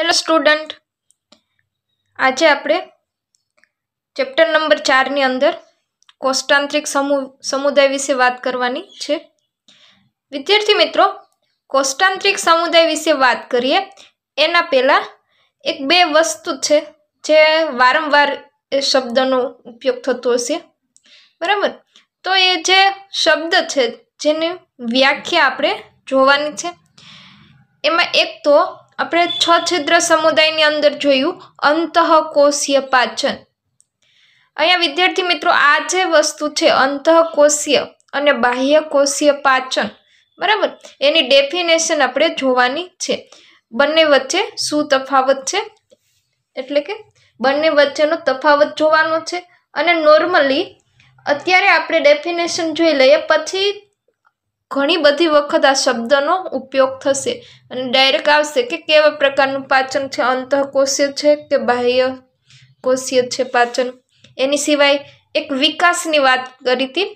hello student આજે આપણે chapter number ચારની અંદર કોષ્ટાંત્રિક સમૂહ સમુદાય વિશે વાત કરવાની છે વિદ્યાર્થી મિત્રો કોષ્ટાંત્રિક સમુદાય વિશે વાત કરીએ એના પહેલાં એક બે વસ્તુ છે જે વારંવાર એ શબ્દનો ઉપયોગ થતો હશે બરાબર તો એ જે શબ્દ છે જેની વ્યાખ્યા આપણે જોવાની છે એમાં એક તો આપણે છ છિદ્ર સમુદાયની અંદર જોયું અંતઃકોષીય પાચન અહીંયા વિદ્યાર્થી મિત્રો આ જે વસ્તુ છે અંતઃકોષીય અને બાહ્યકોષીય પાચન બરાબર એની ડેફિનેશન આપણે જોવાની છે બંને વચ્ચે શું તફાવત છે એટલે કે બંને વચ્ચેનો તફાવત જોવાનો છે અને નોર્મલી અત્યારે આપણે ડેફિનેશન જોઈ લઈએ પછી ઘણી બધી વખત આ શબ્દનો ઉપયોગ થશે અને ડાયરેક્ટ આવશે કે કેવા પ્રકારનું પાચન છે અંતઃકોષીય છે કે બાહ્ય કોષીય છે પાચન એની સિવાય એક વિકાસની વાત કરી હતી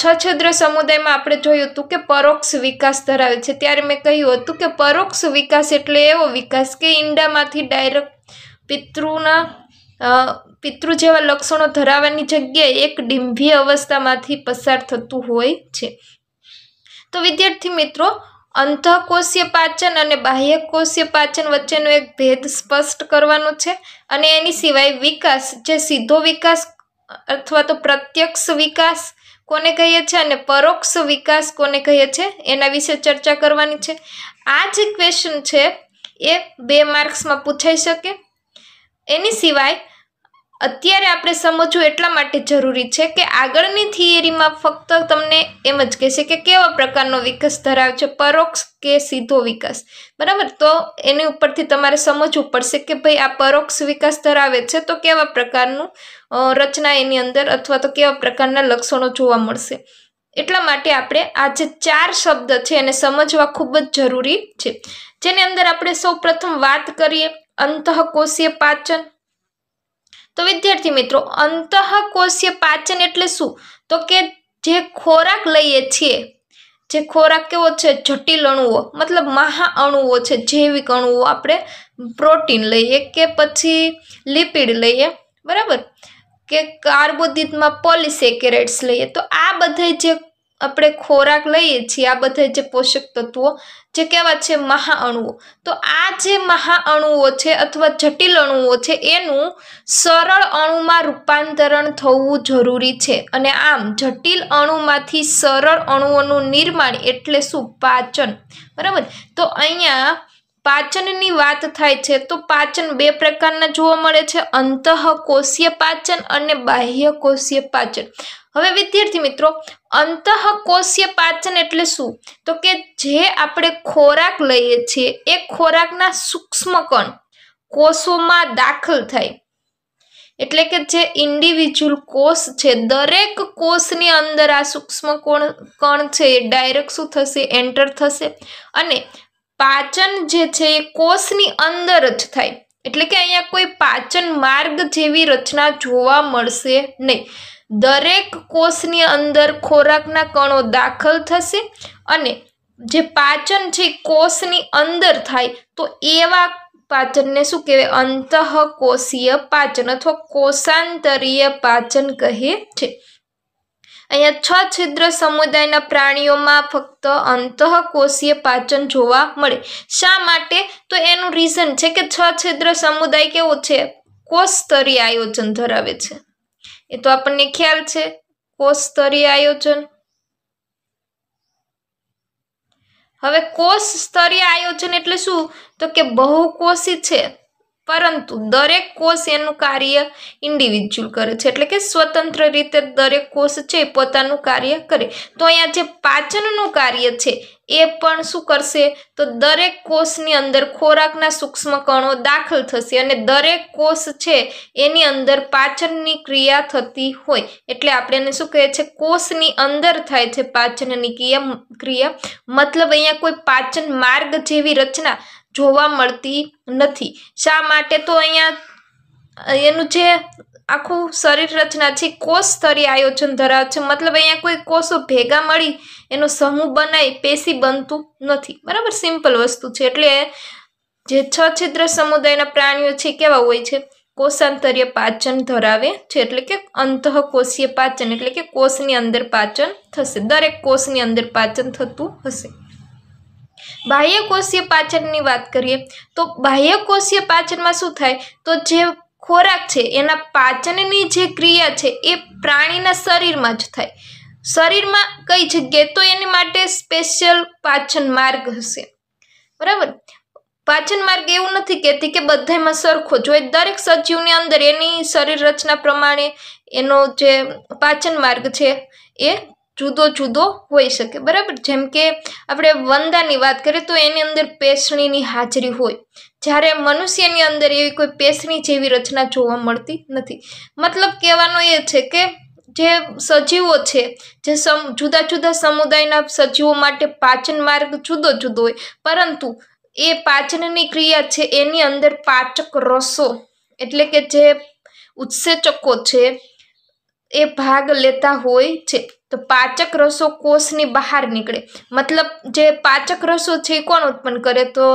છ છેદ્ર સમુદાયમાં આપણે જોયું હતું કે પરોક્ષ વિકાસ ધરાવે છે ત્યારે મેં કહ્યું હતું કે પરોક્ષ વિકાસ એટલે એવો વિકાસ કે ઈંડામાંથી ડાયરેક્ટ પિતૃના પિતૃ જેવા લક્ષણો ધરાવવાની જગ્યાએ એક ડીંભી અવસ્થામાંથી પસાર થતું હોય છે તો વિદ્યાર્થી મિત્રો અંતઃકોષીય પાચન અને બાહ્યકોષીય પાચન વચ્ચેનો એક ભેદ સ્પષ્ટ કરવાનો છે અને એની સિવાય વિકાસ જે સીધો વિકાસ અથવા તો પ્રત્યક્ષ વિકાસ કોને કહીએ છે અને પરોક્ષ વિકાસ કોને કહીએ છે એના વિશે ચર્ચા કરવાની છે આ જે ક્વેશ્ચન છે એ બે માર્ક્સમાં પૂછાઈ શકે એની સિવાય અત્યારે આપણે સમજવું એટલા માટે જરૂરી છે કે આગળની થિયરીમાં ફક્ત તમને એમ જ કહેશે કે કેવા પ્રકારનો વિકાસ ધરાવે છે પરોક્ષ કે સીધો વિકાસ બરાબર તો એની ઉપરથી તમારે સમજવું પડશે કે ભાઈ આ પરોક્ષ વિકાસ ધરાવે છે તો કેવા પ્રકારનું રચના એની અંદર અથવા તો કેવા પ્રકારના લક્ષણો જોવા મળશે એટલા માટે આપણે આ જે ચાર શબ્દ છે એને સમજવા ખૂબ જ જરૂરી છે જેની અંદર આપણે સૌ વાત કરીએ અંતઃકોષીય પાચન તો વિદ્યાર્થી મિત્રો અંતઃકોષીય પાચન એટલે શું તો કે જે ખોરાક લઈએ છીએ જે ખોરાક કેવો છે જટિલ અણુઓ મતલબ મહા અણુઓ છે જૈવિક અણુઓ આપણે પ્રોટીન લઈએ કે પછી લિપિડ લઈએ બરાબર કે કાર્બોદિતમાં પોલિસેકેરેટ્સ લઈએ તો આ બધા જે આપણે ખોરાક લઈએ છીએ આ બધા જે પોષક તત્વો જે કહેવા છે મહાઅણુઓ તો આ જે મહાઅણુઓ છે અથવા જટિલ અણુઓ છે એનું સરળ અણુમાં રૂપાંતરણ થવું જરૂરી છે અને આમ જટિલ અણુમાંથી સરળ અણુઓનું નિર્માણ એટલે શું પાચન બરાબર તો અહીંયા પાચનની વાત થાય છે તો પાચન બે પ્રકારના જોવા મળે છે અંતઃકોષીય પાચન અને બાહ્યકોષીય પાચન હવે વિદ્યાર્થી મિત્રો અંતઃકોષીય પાચન એટલે શું તો કે જે આપણે ખોરાક લઈએ છીએ એ ખોરાકના સૂક્ષ્મકણ કોષોમાં દાખલ થાય એટલે કે જે ઇન્ડિવિજ્યુઅલ કોષ છે દરેક કોષની અંદર આ સૂક્ષ્મ કોણ કણ છે ડાયરેક્ટ શું થશે એન્ટર થશે અને પાચન જે છે એ કોષની અંદર જ થાય એટલે કે અહીંયા કોઈ પાચન માર્ગ જેવી રચના જોવા મળશે નહીં દરેક કોષની અંદર ખોરાકના કણો દાખલ થશે અને જે પાચન છે કોષની અંદર થાય તો એવા પાચનને શું કહેવાય અંતઃકોષીય પાચન અથવા કોષાંતરીય પાચન કહે છે અહીંયા છ છિદ્ર સમુદાયના પ્રાણીઓમાં ફક્ત અંતઃકોષીય પાચન જોવા મળે શા માટે તો એનું રીઝન છે કે છ છિદ્ર સમુદાય કેવો છે કોષ સ્તરીય આયોજન ધરાવે છે એ તો આપણને ખ્યાલ છે કોષ સ્તરીય આયોજન હવે કોષ સ્તરીય આયોજન એટલે શું તો કે બહુકોષી છે પરંતુ દરેક કોષ એનું કાર્ય ઇન્ડિવિજ્યુઅલ કરે છે એટલે કે સ્વતંત્ર રીતે દરેક કોષ છે પોતાનું કાર્ય કરે તો અહીંયા જે પાચનનું કાર્ય છે એ પણ શું કરશે તો દરેક કોષની અંદર ખોરાકના સૂક્ષ્મ કણો દાખલ થશે અને દરેક કોષ છે એની અંદર પાચનની ક્રિયા થતી હોય એટલે આપણે એને શું કહે છે કોષની અંદર થાય છે પાચનની ક્રિયા ક્રિયા મતલબ અહીંયા કોઈ પાચન માર્ગ જેવી રચના જોવા મળતી નથી શા માટે તો અહીંયા એનું જે આખું શરીર રચના છે કોષ સ્તરીય આયોજન ધરાવે છે મતલબ અહીંયા કોઈ કોષો ભેગા મળી એનો સમૂહ બનાવી પેશી બનતું નથી બરાબર સિમ્પલ વસ્તુ છે એટલે જે છ છિદ્ર સમુદાયના પ્રાણીઓ છે કેવા હોય છે કોષાંતરીય પાચન ધરાવે છે એટલે કે અંતઃકોષીય પાચન એટલે કે કોષની અંદર પાચન થશે દરેક કોષની અંદર પાચન થતું હશે બાહ્યકોષીય પાચનની વાત કરીએ તો બાહ્યકોષીય પાચનમાં શું થાય તો જે ખોરાક છે એના પાચનની જે ક્રિયા છે એ પ્રાણીના શરીરમાં જ થાય શરીરમાં કઈ જગ્યાએ તો એની માટે સ્પેશિયલ પાચન માર્ગ હશે બરાબર પાચન માર્ગ એવું નથી કહેતી કે બધામાં સરખો જ હોય દરેક સજીવની અંદર એની શરીર રચના પ્રમાણે એનો જે પાચન માર્ગ છે એ જુદો જુદો હોઈ શકે બરાબર જેમ કે આપણે વંદાની વાત કરીએ તો એની અંદર પેસણીની હાજરી હોય જ્યારે મનુષ્યની અંદર એવી કોઈ પેસણી જેવી રચના જોવા મળતી નથી મતલબ કહેવાનો એ છે કે જે સજીવો છે જે સમ જુદા જુદા સમુદાયના સજીવો માટે પાચન માર્ગ જુદો જુદો હોય પરંતુ એ પાચનની ક્રિયા છે એની અંદર પાચક રસો એટલે કે જે ઉત્સેચકો છે એ ભાગ લેતા હોય છે તો પાચક રસો કોષની બહાર નીકળે મતલબ જે પાચક રસો છે એ કોણ ઉત્પન્ન કરે તો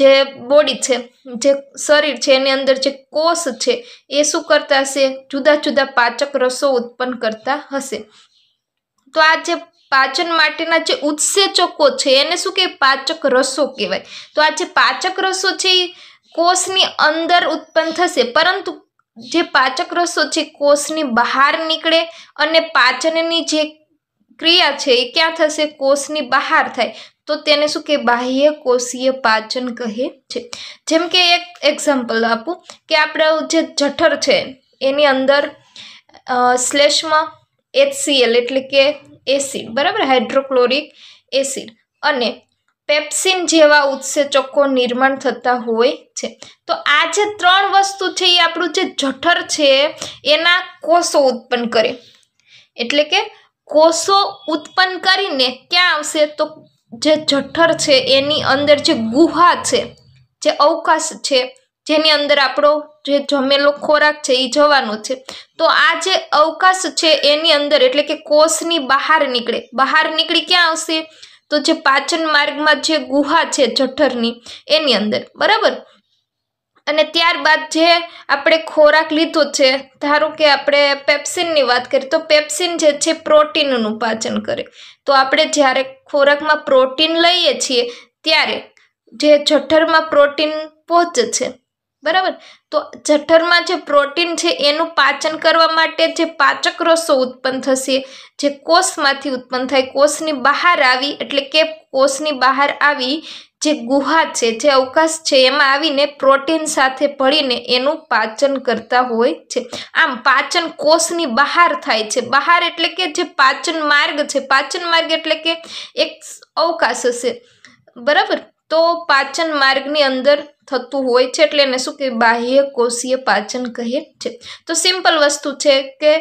જે બોડી છે જે શરીર છે એની અંદર જે કોષ છે એ શું કરતા હશે જુદા જુદા પાચક રસો ઉત્પન્ન કરતા હશે તો આ જે પાચન માટેના જે ઉત્સેચકો છે એને શું કહે પાચક રસો કહેવાય તો આ જે પાચક રસો છે એ કોષની અંદર ઉત્પન્ન થશે પરંતુ જે પાચક રસો છે કોષની બહાર નીકળે અને પાચનની જે ક્રિયા છે એ ક્યાં થશે કોષની બહાર થાય તો તેને શું કે બાહ્ય કોષીય પાચન કહે છે જેમ કે એક એક્ઝામ્પલ આપું કે આપણો જે જઠર છે એની અંદર સ્લેશમાં એચસીએલ એટલે કે એસિડ બરાબર હાઇડ્રોક્લોરિક એસિડ અને પેપ્સિન જેવા ઉત્સેચકો નિર્માણ થતા હોય છે તો આ જે ત્રણ વસ્તુ છે એ આપણું જે જઠર છે એના કોષો ઉત્પન્ન કરે એટલે કે કોષો ઉત્પન્ન કરીને ક્યાં આવશે તો જે જઠર છે એની અંદર જે ગુહા છે જે અવકાશ છે જેની અંદર આપણો જે જમેલો ખોરાક છે એ જવાનો છે તો આ જે અવકાશ છે એની અંદર એટલે કે કોષની બહાર નીકળે બહાર નીકળી ક્યાં આવશે તો જે પાચન માર્ગમાં જે ગુહા છે જઠરની એની અંદર બરાબર અને ત્યારબાદ જે આપણે ખોરાક લીધો છે ધારો કે આપણે પેપ્સિનની વાત કરીએ તો પેપ્સિન જે છે પ્રોટીનનું પાચન કરે તો આપણે જ્યારે ખોરાકમાં પ્રોટીન લઈએ છીએ ત્યારે જે જઠરમાં પ્રોટીન પહોંચે છે બરાબર તો જઠરમાં જે પ્રોટીન છે એનું પાચન કરવા માટે જે પાચક રસો ઉત્પન્ન થશે જે કોષમાંથી ઉત્પન્ન થાય કોષની બહાર આવી એટલે કે કોષની બહાર આવી જે ગુહા છે જે અવકાશ છે એમાં આવીને પ્રોટીન સાથે ભળીને એનું પાચન કરતા હોય છે આમ પાચન કોષની બહાર થાય છે બહાર એટલે કે જે પાચન માર્ગ છે પાચન માર્ગ એટલે કે એક અવકાશ હશે બરાબર તો પાચન માર્ગની અંદર થતું હોય છે એટલે એને શું કે બાહ્ય કોષીય પાચન કહે છે તો સિમ્પલ વસ્તુ છે કે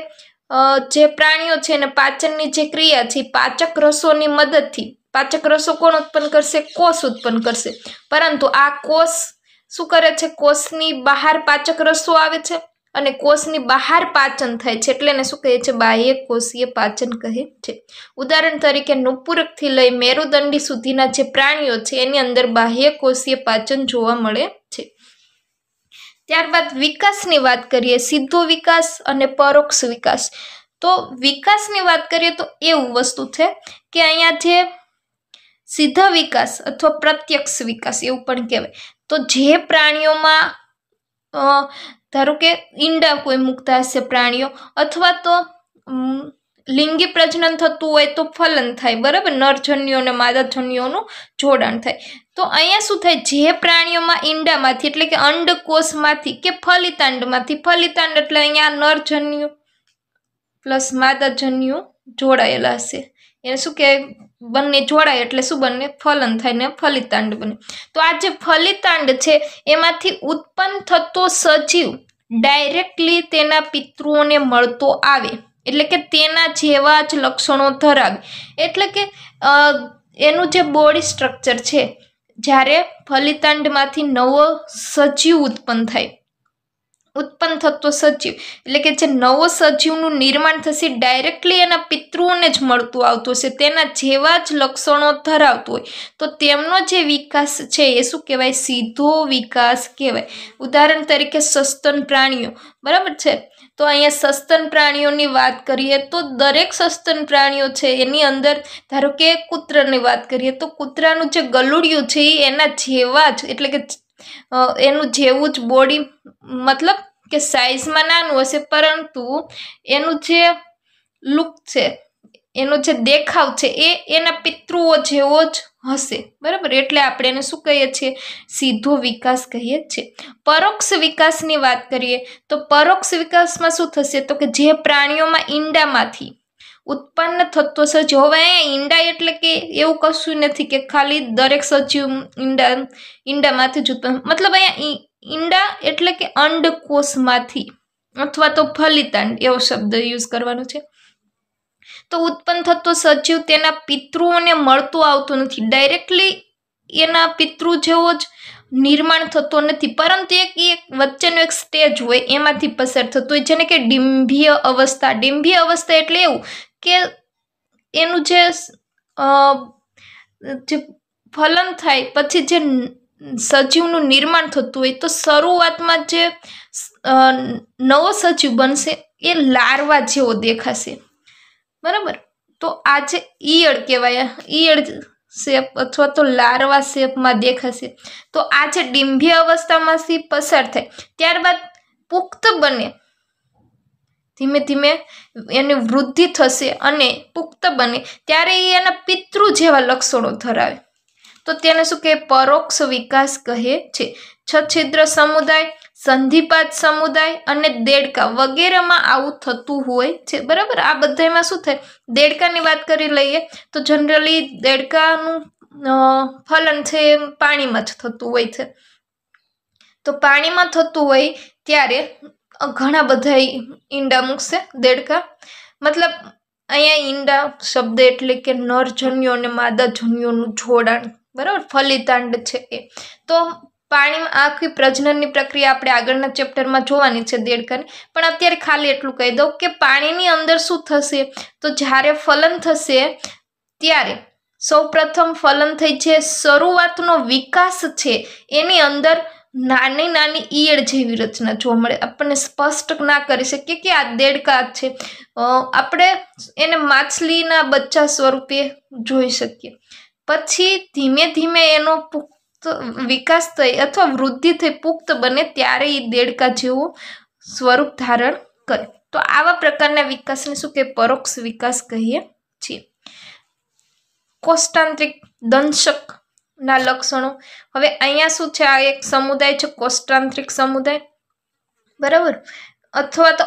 જે પ્રાણીઓ છે એને પાચનની જે ક્રિયા છે પાચક રસોની મદદથી પાચક રસો કોણ ઉત્પન્ન કરશે કોષ ઉત્પન્ન કરશે પરંતુ આ કોષ શું કરે છે કોષની બહાર પાચક રસો આવે છે અને કોષની બહાર પાચન થાય છે એટલે એને શું કહે છે બાહ્ય કોષીય પાચન કહે છે ઉદાહરણ તરીકે નુપુરકથી લઈ મેરુદંડી સુધીના જે પ્રાણીઓ છે એની અંદર બાહ્ય કોષીય પાચન જોવા મળે છે ત્યારબાદ વિકાસની વાત કરીએ સીધો વિકાસ અને પરોક્ષ વિકાસ તો વિકાસની વાત કરીએ તો એવું વસ્તુ છે કે અહીંયા જે સીધા વિકાસ અથવા પ્રત્યક્ષ વિકાસ એવું પણ કહેવાય તો જે પ્રાણીઓમાં ધારો કે ઈંડા કોઈ મૂકતા હશે પ્રાણીઓ અથવા તો લિંગી પ્રજનન થતું હોય તો ફલન થાય બરાબર નરજન્યો અને માદાજન્યોનું જોડાણ થાય તો અહીંયા શું થાય જે પ્રાણીઓમાં ઈંડામાંથી એટલે કે અંડકોષમાંથી કે ફલિતાંડમાંથી ફલિતાંડ એટલે અહીંયા નરજન્યુ પ્લસ માદાજન્યુ જોડાયેલા હશે એને શું કહેવાય બંને જોડાય એટલે શું બંને ફલન થાય ને ફલિતાંડ બને તો આ જે ફલિતાંડ છે એમાંથી ઉત્પન્ન થતો સજીવ ડાયરેક્ટલી તેના પિતૃઓને મળતો આવે એટલે કે તેના જેવા જ લક્ષણો ધરાવે એટલે કે એનું જે બોડી સ્ટ્રક્ચર છે જ્યારે ફલિતાંડમાંથી નવો સજીવ ઉત્પન્ન થાય ઉત્પન્ન થતો સજીવ એટલે કે જે નવો સજીવનું નિર્માણ થશે ડાયરેક્ટલી એના પિતૃઓને જ મળતું આવતું હશે તેના જેવા જ લક્ષણો ધરાવતું હોય તો તેમનો જે વિકાસ છે એ શું કહેવાય સીધો વિકાસ કહેવાય ઉદાહરણ તરીકે સસ્તન પ્રાણીઓ બરાબર છે તો અહીંયા સસ્તન પ્રાણીઓની વાત કરીએ તો દરેક સસ્તન પ્રાણીઓ છે એની અંદર ધારો કે કૂતરાની વાત કરીએ તો કૂતરાનું જે ગલુડિયું છે એના જેવા જ એટલે કે એનું જેવું જ બોડી મતલબ કે સાઇઝમાં નાનું હશે પરંતુ એનું જે લુક છે એનો જે દેખાવ છે એ એના પિતૃઓ જેવો જ હશે બરાબર એટલે આપણે એને શું કહીએ છીએ સીધો વિકાસ કહીએ છીએ પરોક્ષ વિકાસની વાત કરીએ તો પરોક્ષ વિકાસમાં શું થશે તો કે જે પ્રાણીઓમાં ઈંડામાંથી ઉત્પન્ન થતો સજીવ હવે ઈંડા એટલે કે એવું કશું નથી કે ખાલી દરેક સજીવ ઈંડા ઈંડામાંથી જ ઉત્પન્ન મતલબ અહીંયા ઈંડા એટલે કે અંડકોષમાંથી અથવા તો ફલિતાંડ એવો શબ્દ યુઝ કરવાનો છે તો ઉત્પન્ન થતો સજીવ તેના પિતૃઓને મળતું આવતું નથી ડાયરેક્ટલી એના પિતૃ જેવો જ નિર્માણ થતો નથી પરંતુ એક એક વચ્ચેનો એક સ્ટેજ હોય એમાંથી પસાર થતો હોય જેને કે ડિંભીય અવસ્થા ડિંભીય અવસ્થા એટલે એવું કે એનું જે જે ફલન થાય પછી જે સજીવનું નિર્માણ થતું હોય તો શરૂઆતમાં જે નવો સજીવ બનશે એ લાર્વા જેવો દેખાશે બરાબર તો આ જે ઈયળ કહેવાય ઈયળ શેપ અથવા તો લાર્વા શેપમાં દેખાશે તો આ જે ડીંભી અવસ્થામાંથી પસાર થાય ત્યારબાદ પુખ્ત બને ધીમે ધીમે એની વૃદ્ધિ થશે અને પુખ્ત બને ત્યારે એ એના પિતૃ જેવા લક્ષણો ધરાવે તો તેને શું કહે પરોક્ષ વિકાસ કહે છે છછિદ્ર સમુદાય સંધિપાત સમુદાય અને દેડકા વગેરેમાં આવું થતું હોય છે બરાબર આ બધામાં શું થાય દેડકાની વાત કરી લઈએ તો જનરલી દેડકાનું ફલન છે પાણીમાં જ થતું હોય છે તો પાણીમાં થતું હોય ત્યારે ઘણા બધા ઈંડા મૂકશે દેડકા મતલબ અહીંયા ઈંડા શબ્દ એટલે કે નરજન્યો અને માદાજન્યોનું જોડાણ બરાબર ફલિતાંડ છે એ તો પાણીમાં આખી પ્રજનનની પ્રક્રિયા આપણે આગળના ચેપ્ટરમાં જોવાની છે દેડકાની પણ અત્યારે ખાલી એટલું કહી દઉં કે પાણીની અંદર શું થશે તો જ્યારે ફલન થશે ત્યારે સૌપ્રથમ ફલન થઈ છે શરૂઆતનો વિકાસ છે એની અંદર નાની નાની ઈયળ જેવી રચના જોવા મળે આપણને સ્પષ્ટ ના કરી શકીએ કે આ દેડકા છે આપણે એને માછલીના બચ્ચા સ્વરૂપે જોઈ શકીએ પછી ધીમે ધીમે એનો પુખ્ત વિકાસ થઈ અથવા વૃદ્ધિ થઈ પુખ્ત બને ત્યારે એ દેડકા જેવું સ્વરૂપ ધારણ કરે તો આવા પ્રકારના વિકાસને શું કે પરોક્ષ વિકાસ કહીએ છીએ કોષ્ટાંત્રિક દંશક ના લક્ષણો હવે અહીંયા શું છે આ એક સમુદાય છે કોષ્ટાંત્રિક સમુદાય બરાબર અથવા તો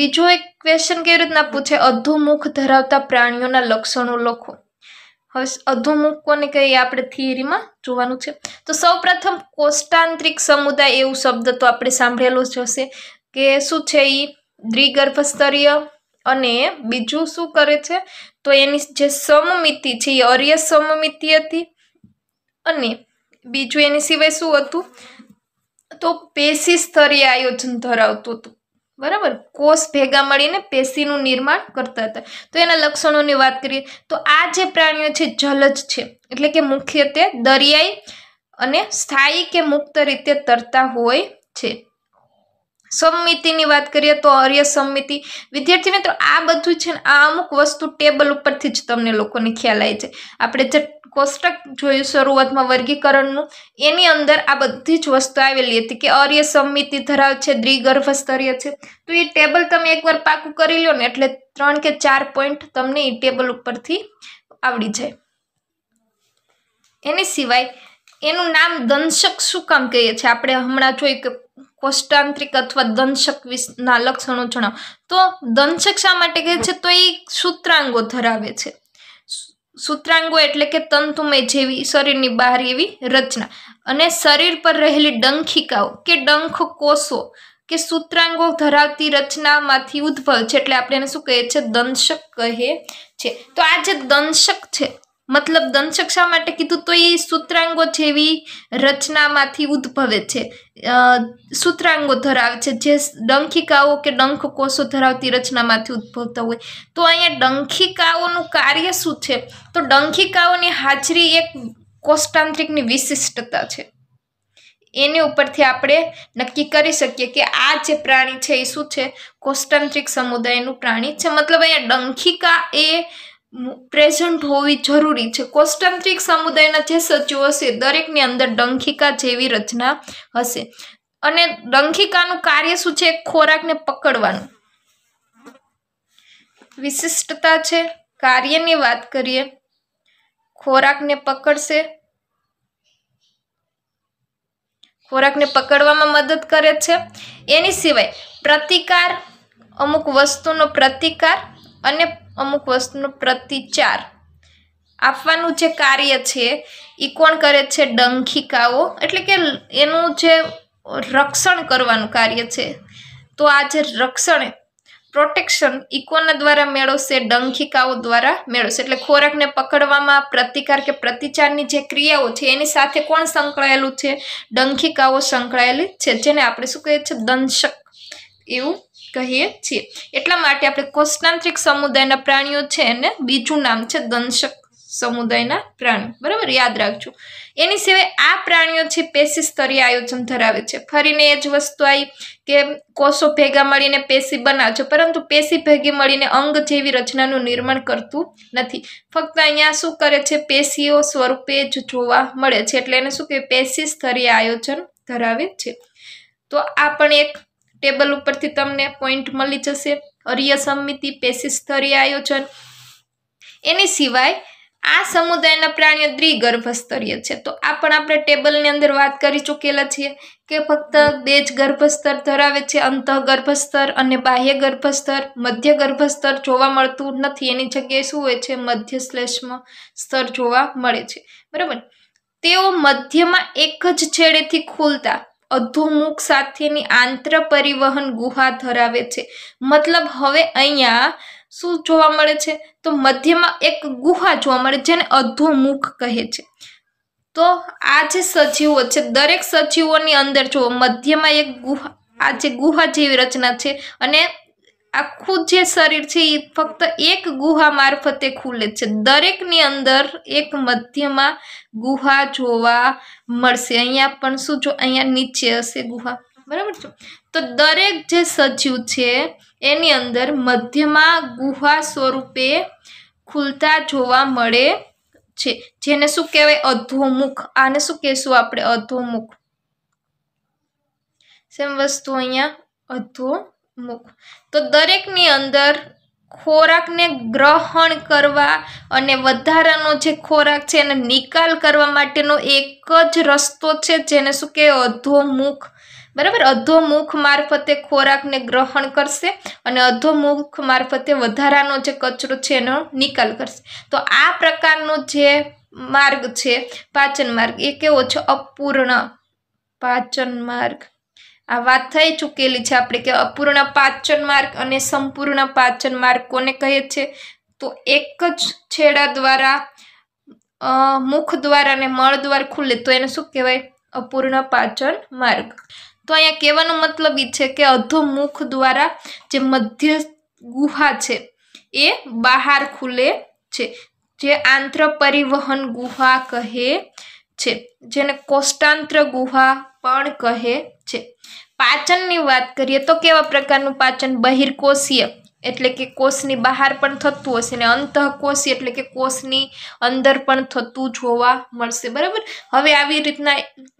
બીજો એક ક્વેશ્ચન કેવી રીતના પૂછે અધુમુખ ધરાવતા પ્રાણીઓના લક્ષણો લખો હવે અધુમુખ કોને કહીએ આપણે થિયરીમાં જોવાનું છે તો સૌપ્રથમ કોષ્ટાંત્રિક સમુદાય એવું શબ્દ તો આપણે સાંભળેલો જ હશે કે શું છે એ દ્વિગર્ભસ્તરીય અને બીજું શું કરે છે તો એની જે સમમિતિ છે એ અર્ય સમમિતિ હતી અને બીજું એની સિવાય શું હતું તો પેશી સ્તરીય આયોજન ધરાવતું હતું બરાબર કોષ ભેગા મળીને પેશીનું નિર્માણ કરતા હતા તો એના લક્ષણોની વાત કરીએ તો આ જે પ્રાણીઓ છે જલજ છે એટલે કે મુખ્યત્વે દરિયાઈ અને સ્થાયી કે મુક્ત રીતે તરતા હોય છે સમિતિની વાત કરીએ તો અર્ય સમિતિ વિદ્યાર્થી મિત્રો આ બધું છે ને આ અમુક વસ્તુ ટેબલ ઉપરથી જ તમને લોકોને ખ્યાલ આવે છે આપણે જે કોષ્ટક જોયું શરૂઆતમાં વર્ગીકરણનું એની અંદર આ બધી જ વસ્તુ આવેલી હતી કે અર્ય સમિતિ ધરાવ છે દ્વિગર્ભ સ્તરીય છે તો એ ટેબલ તમે એકવાર પાકું કરી લો ને એટલે ત્રણ કે ચાર પોઈન્ટ તમને એ ટેબલ ઉપરથી આવડી જાય એની સિવાય એનું નામ દંશક શું કામ કહીએ છીએ આપણે હમણાં જોઈ કે કોષ્ટાંત્રિક અથવા દંશક વિશના લક્ષણો જણાવો તો દંશક શા માટે કહે છે તો એ સૂત્રાંગો ધરાવે છે સૂત્રાંગો એટલે કે તંતુમય જેવી શરીરની બહાર એવી રચના અને શરીર પર રહેલી ડંખિકાઓ કે ડંખ કોષો કે સૂત્રાંગો ધરાવતી રચનામાંથી ઉદ્ભવ છે એટલે આપણે એને શું કહીએ છીએ દંશક કહે છે તો આ જે દંશક છે મતલબ દંશક્ષા માટે કીધું તો એ સૂત્રાંગો જેવી રચનામાંથી ઉદ્ભવે છે સૂત્રાંગો ધરાવે છે જે ડંખિકાઓ કે ડંખ કોષો ધરાવતી રચનામાંથી ઉદ્ભવતા હોય તો અહીંયા ડંખિકાઓનું કાર્ય શું છે તો ડંખિકાઓની હાજરી એક કોષતાંત્રિકની વિશિષ્ટતા છે એની ઉપરથી આપણે નક્કી કરી શકીએ કે આ જે પ્રાણી છે એ શું છે કોષ્ટાંત્રિક સમુદાયનું પ્રાણી છે મતલબ અહીંયા ડંખિકા એ પ્રેઝન્ટ હોવી જરૂરી છે કોષ્ટાંત્રિક સમુદાયના જે સચિવ હશે દરેકની અંદર ડંખિકા જેવી રચના હશે અને ડંખિકાનું કાર્ય શું છે ખોરાકને પકડવાનું વિશિષ્ટતા છે કાર્યની વાત કરીએ ખોરાકને પકડશે ખોરાકને પકડવામાં મદદ કરે છે એની સિવાય પ્રતિકાર અમુક વસ્તુનો પ્રતિકાર અને અમુક વસ્તુનો પ્રતિચાર આપવાનું જે કાર્ય છે એ કોણ કરે છે ડંખીકાઓ એટલે કે એનું જે રક્ષણ કરવાનું કાર્ય છે તો આ જે રક્ષણ પ્રોટેક્શન ઇકોના દ્વારા મેળવશે ડંખિકાઓ દ્વારા મેળવશે એટલે ખોરાકને પકડવામાં પ્રતિકાર કે પ્રતિચારની જે ક્રિયાઓ છે એની સાથે કોણ સંકળાયેલું છે ડંખીકાઓ સંકળાયેલી છે જેને આપણે શું કહીએ છીએ દંશક એવું કહીએ છીએ એટલા માટે આપણે કોષ્ટાંત્રિક સમુદાયના પ્રાણીઓ છે એને બીજું નામ છે દંશક સમુદાયના પ્રાણી બરાબર યાદ રાખજો એની સિવાય આ પ્રાણીઓ છે પેશી સ્તરીય આયોજન ધરાવે છે ફરીને એ જ વસ્તુ આવી કે કોષો ભેગા મળીને પેશી બનાવે છે પરંતુ પેશી ભેગી મળીને અંગ જેવી રચનાનું નિર્માણ કરતું નથી ફક્ત અહીંયા શું કરે છે પેશીઓ સ્વરૂપે જ જોવા મળે છે એટલે એને શું કહેવાય પેશી સ્તરીય આયોજન ધરાવે છે તો આ પણ એક ટેબલ ઉપરથી તમને પોઈન્ટ મળી જશે અર્ય સમિતિ સ્તરીય આયોજન એની સિવાય આ સમુદાયના પ્રાણીઓ દ્વિગર્ભસ્તરીય છે તો આ પણ આપણે ટેબલની અંદર વાત કરી ચૂકેલા છીએ કે ફક્ત બે જ ગર્ભસ્તર ધરાવે છે અંતઃ ગર્ભસ્તર અને બાહ્ય ગર્ભસ્તર મધ્ય ગર્ભસ્તર જોવા મળતું નથી એની જગ્યાએ શું હોય છે મધ્ય શ્લેષ્મ સ્તર જોવા મળે છે બરાબર તેઓ મધ્યમાં એક જ છેડેથી ખુલતા અધોમુખ સાથેની આંતર પરિવહન ગુહા ધરાવે છે મતલબ હવે અહીંયા શું જોવા મળે છે તો મધ્યમાં એક ગુહા જોવા મળે જેને અધોમુખ કહે છે તો આ જે સજીવો છે દરેક સજીવોની અંદર જો મધ્યમાં એક ગુહા આ જે ગુહા જેવી રચના છે અને આખું જે શરીર છે એ ફક્ત એક ગુહા મારફતે ખુલે છે દરેકની અંદર એક મધ્યમાં ગુહા જોવા મળશે અહીંયા પણ શું જો અહીંયા નીચે હશે ગુહા બરાબર છે તો દરેક જે સજીવ છે એની અંદર મધ્યમાં ગુહા સ્વરૂપે ખુલતા જોવા મળે છે જેને શું કહેવાય અધોમુખ આને શું કહેશું આપણે અધોમુખ સેમ વસ્તુ અહીંયા અધો મુખ તો દરેકની અંદર ખોરાકને ગ્રહણ કરવા અને વધારાનો જે ખોરાક છે એને નિકાલ કરવા માટેનો એક જ રસ્તો છે જેને શું કહે મુખ બરાબર અધો મુખ મારફતે ખોરાકને ગ્રહણ કરશે અને અધો મુખ મારફતે વધારાનો જે કચરો છે એનો નિકાલ કરશે તો આ પ્રકારનો જે માર્ગ છે પાચન માર્ગ એ કેવો છે અપૂર્ણ પાચન માર્ગ આ વાત થઈ ચૂકેલી છે આપણે કે અપૂર્ણ પાચન માર્ગ અને સંપૂર્ણ પાચન માર્ગ કોને કહીએ છીએ તો એક જ છેડા દ્વારા મુખ દ્વારા અને મળ દ્વાર ખુલે તો એને શું કહેવાય અપૂર્ણ પાચન માર્ગ તો અહીંયા કહેવાનો મતલબ એ છે કે અધો મુખ દ્વારા જે મધ્ય ગુહા છે એ બહાર ખુલે છે જે આંત્ર પરિવહન ગુહા કહે છે જેને કોષ્ટાંત્ર ગુહા પણ કહે છે પાચનની વાત કરીએ તો કેવા પ્રકારનું પાચન બહિર્કોષીય એટલે કે કોષની બહાર પણ થતું હશે ને અંતઃકોષીય એટલે કે કોષની અંદર પણ થતું જોવા મળશે બરાબર હવે આવી રીતના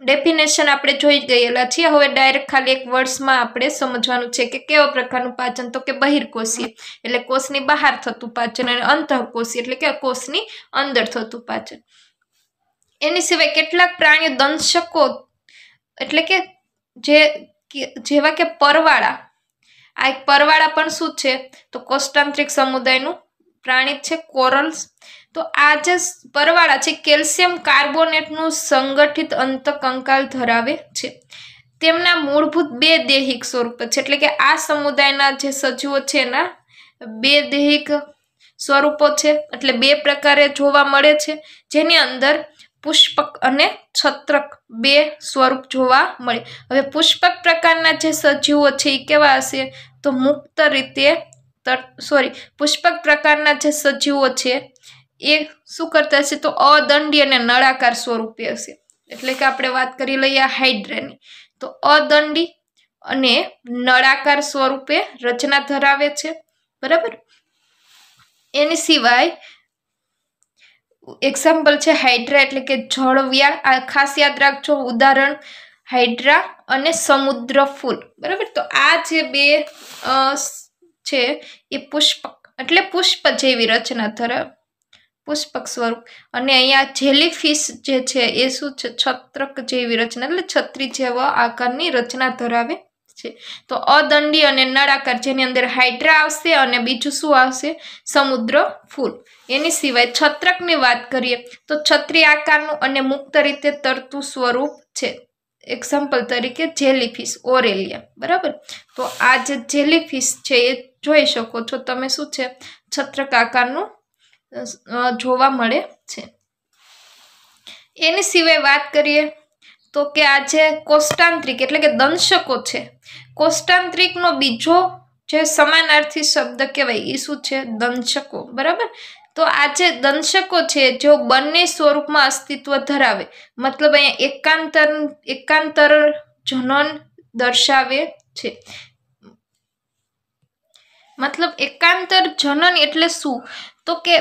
ડેફિનેશન આપણે જોઈ ગયેલા છીએ હવે ડાયરેક્ટ ખાલી એક વર્ષમાં આપણે સમજવાનું છે કે કેવા પ્રકારનું પાચન તો કે બહિર્કોષી એટલે કોષની બહાર થતું પાચન અને અંતઃકોષી એટલે કે કોષની અંદર થતું પાચન એની સિવાય કેટલાક પ્રાણીઓ દંશકો એટલે કે જે જેવા કે પરવાળા આ એક પરવાળા પણ શું છે તો કોષ્ટાંત્રિક સમુદાયનું પ્રાણી છે કોરલ્સ તો આ જે પરવાળા છે કેલ્શિયમ કાર્બોનેટનું સંગઠિત અંતકંકાલ ધરાવે છે તેમના મૂળભૂત બે દૈહિક સ્વરૂપ છે એટલે કે આ સમુદાયના જે સજીવો છે એના બે દેહિક સ્વરૂપો છે એટલે બે પ્રકારે જોવા મળે છે જેની અંદર પુષ્પક અને છત્રક બે સ્વરૂપ જોવા મળે હવે પુષ્પક પ્રકારના જે સજીવો છે એ કેવા હશે તો મુક્ત રીતે સોરી પુષ્પક પ્રકારના જે સજીવો છે એ શું કરતા હશે તો અદંડી અને નળાકાર સ્વરૂપે હશે એટલે કે આપણે વાત કરી લઈએ હાઈડ્રેની તો અદંડી અને નળાકાર સ્વરૂપે રચના ધરાવે છે બરાબર એની સિવાય એક્ઝામ્પલ છે હાઇડ્રા એટલે કે જળવ્યાળ આ ખાસ યાદ રાખજો ઉદાહરણ હાઇડ્રા અને સમુદ્ર ફૂલ બરાબર તો આ જે બે છે એ પુષ્પ એટલે પુષ્પ જેવી રચના ધરાવે પુષ્પક સ્વરૂપ અને અહીંયા જેલીફિશ જે છે એ શું છે છત્રક જેવી રચના એટલે છત્રી જેવા આકારની રચના ધરાવે છે તો અદંડી અને નળાકાર જેની અંદર હાઇડ્રા આવશે અને બીજું શું આવશે સમુદ્ર ફૂલ એની સિવાય છત્રકની વાત કરીએ તો છત્રી આકારનું અને મુક્ત રીતે તરતું સ્વરૂપ છે એક્ઝામ્પલ તરીકે જેલીફિશ ઓરેલિયા બરાબર તો આ જે જેલીફિશ છે એ જોઈ શકો છો તમે શું છે છત્રક આકારનું જોવા મળે છે એની સિવાય વાત કરીએ તો કે આ જે કોષ્ટાંત્રિક એટલે કે દંશકો છે કોષ્ટાંત્રિકનો બીજો જે સમાનાર્થી શબ્દ કહેવાય એ શું છે દંશકો બરાબર તો આ જે દંશકો છે જો બંને સ્વરૂપમાં અસ્તિત્વ ધરાવે મતલબ અહીંયા એકાંતર એકાંતર જનન દર્શાવે છે મતલબ એકાંતર જનન એટલે શું તો કે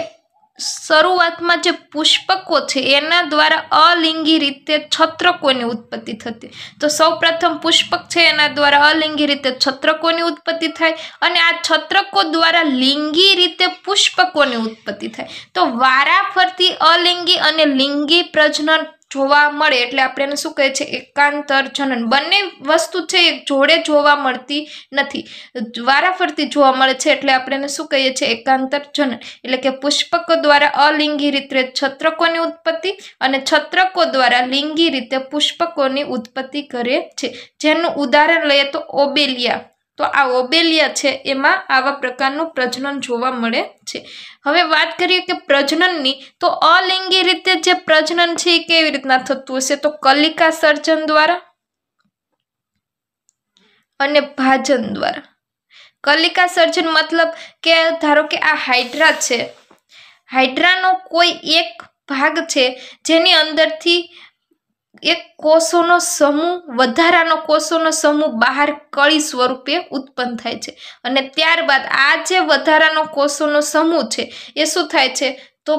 શરૂઆતમાં જે પુષ્પકો છે એના દ્વારા અલિંગી રીતે છત્રકોની ઉત્પત્તિ થતી તો સૌપ્રથમ પુષ્પક છે એના દ્વારા અલિંગી રીતે છત્રકોની ઉત્પત્તિ થાય અને આ છત્રકો દ્વારા લિંગી રીતે પુષ્પકોની ઉત્પત્તિ થાય તો વારાફરતી અલિંગી અને લિંગી પ્રજનન જોવા મળે એટલે આપણે એને શું કહે છે એકાંતર જનન બંને વસ્તુ છે એક જોડે જોવા મળતી નથી વારાફરતી જોવા મળે છે એટલે આપણે એને શું કહીએ છીએ એકાંતર જનન એટલે કે પુષ્પકો દ્વારા અલિંગી રીતે છત્રકોની ઉત્પત્તિ અને છત્રકો દ્વારા લિંગી રીતે પુષ્પકોની ઉત્પત્તિ કરે છે જેનું ઉદાહરણ લઈએ તો ઓબેલિયા તો આ ઓબેલિયા છે એમાં આવા પ્રકારનું પ્રજનન જોવા મળે છે હવે વાત કરીએ કે પ્રજનનની તો અલિંગી રીતે જે પ્રજનન છે એ કેવી રીતના થતું હશે તો કલિકા સર્જન દ્વારા અને ભાજન દ્વારા કલિકા સર્જન મતલબ કે ધારો કે આ હાઇડ્રા છે હાઇડ્રાનો કોઈ એક ભાગ છે જેની અંદરથી એક કોષોનો સમૂહ વધારાનો કોષોનો સમૂહ બહાર કળી સ્વરૂપે ઉત્પન્ન થાય છે અને ત્યારબાદ આ જે વધારાનો કોષોનો સમૂહ છે એ શું થાય છે તો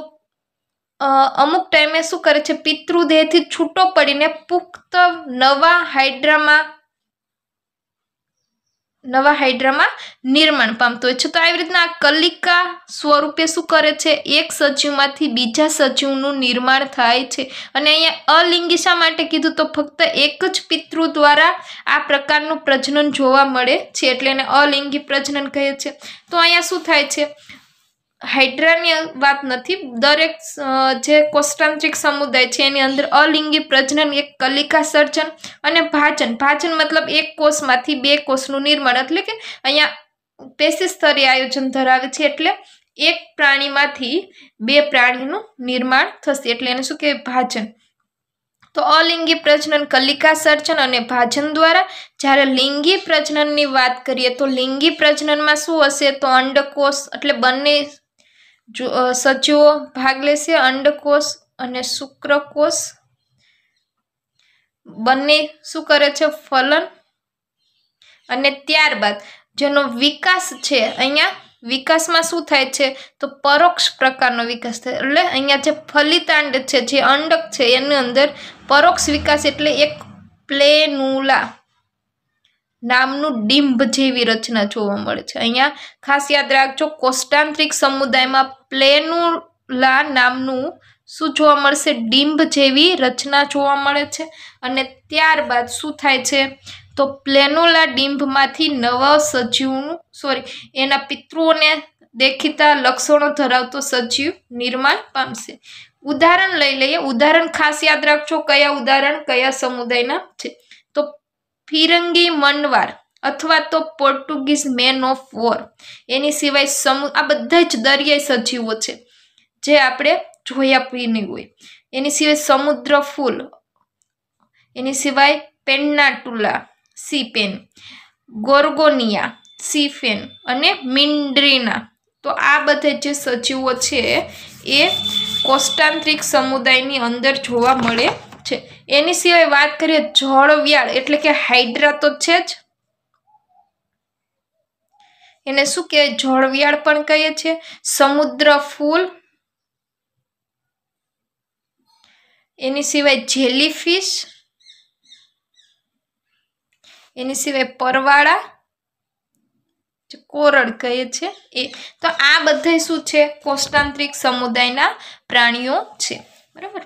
અમુક ટાઈમે શું કરે છે પિતૃદેહથી છૂટો પડીને પુખ્ત નવા હાઇડ્રામાં નવા હાઇડ્રામાં નિર્માણ પામતું હોય છે તો આવી રીતના આ કલિકા સ્વરૂપે શું કરે છે એક સજીવમાંથી બીજા સજીવનું નિર્માણ થાય છે અને અહીંયા અલિંગિશા માટે કીધું તો ફક્ત એક જ પિતૃ દ્વારા આ પ્રકારનું પ્રજનન જોવા મળે છે એટલે એને અલિંગી પ્રજનન કહે છે તો અહીંયા શું થાય છે હાઇડ્રાની વાત નથી દરેક જે કોષ્ટાંત્રિક સમુદાય છે એની અંદર અલિંગી પ્રજનન એક કલિકા સર્જન અને ભાજન ભાજન મતલબ એક કોષમાંથી બે કોષનું નિર્માણ એટલે કે અહીંયા પેશી સ્તરીય આયોજન ધરાવે છે એટલે એક પ્રાણીમાંથી બે પ્રાણીનું નિર્માણ થશે એટલે એને શું કહેવાય ભાજન તો અલિંગી પ્રજનન કલિકા સર્જન અને ભાજન દ્વારા જ્યારે લિંગી પ્રજનનની વાત કરીએ તો લિંગી પ્રજનનમાં શું હશે તો અંડકોષ એટલે બંને સજીવો ભાગ લેશે અંડકોષ અને શુક્રકોષ બંને શું કરે છે ફલન અને ત્યારબાદ જેનો વિકાસ છે અહીંયા વિકાસમાં શું થાય છે તો પરોક્ષ પ્રકારનો વિકાસ થાય એટલે અહીંયા જે ફલિતાંડ છે જે અંડક છે એની અંદર પરોક્ષ વિકાસ એટલે એક પ્લેનુલા નામનું ડિંભ જેવી રચના જોવા મળે છે અહીંયા ખાસ યાદ રાખજો કોષ્ટાંત્રિક સમુદાયમાં પ્લેનુલા નામનું શું જોવા મળશે ડિંભ જેવી રચના જોવા મળે છે અને ત્યારબાદ શું થાય છે તો પ્લેનોલા ડિંભમાંથી નવા સજીવનું સોરી એના પિતૃઓને દેખીતા લક્ષણો ધરાવતો સજીવ નિર્માણ પામશે ઉદાહરણ લઈ લઈએ ઉદાહરણ ખાસ યાદ રાખજો કયા ઉદાહરણ કયા સમુદાયના છે ફિરંગી મનવાર અથવા તો પોર્ટુગીઝ મેન ઓફ વોર એની સિવાય સમુ આ બધા જ દરિયાઈ સજીવો છે જે આપણે જોયા પીની હોય એની સિવાય સમુદ્ર ફૂલ એની સિવાય Pennatula sea pen Gorgonia sea fan અને મિન્ડ્રીના તો આ બધા જે સજીવો છે એ કોષ્ટાંત્રિક સમુદાયની અંદર જોવા મળે છે એની સિવાય વાત કરીએ જળવ્યાળ એટલે કે હાઈડ્રા તો છે જ એને શું કહેવાય જળવ્યાળ પણ કહીએ છીએ સમુદ્ર ફૂલ એની સિવાય જેલીફિશ એની સિવાય પરવાળા કોરડ કહીએ છે એ તો આ બધા શું છે કોષ્ટાંત્રિક સમુદાયના પ્રાણીઓ છે બરાબર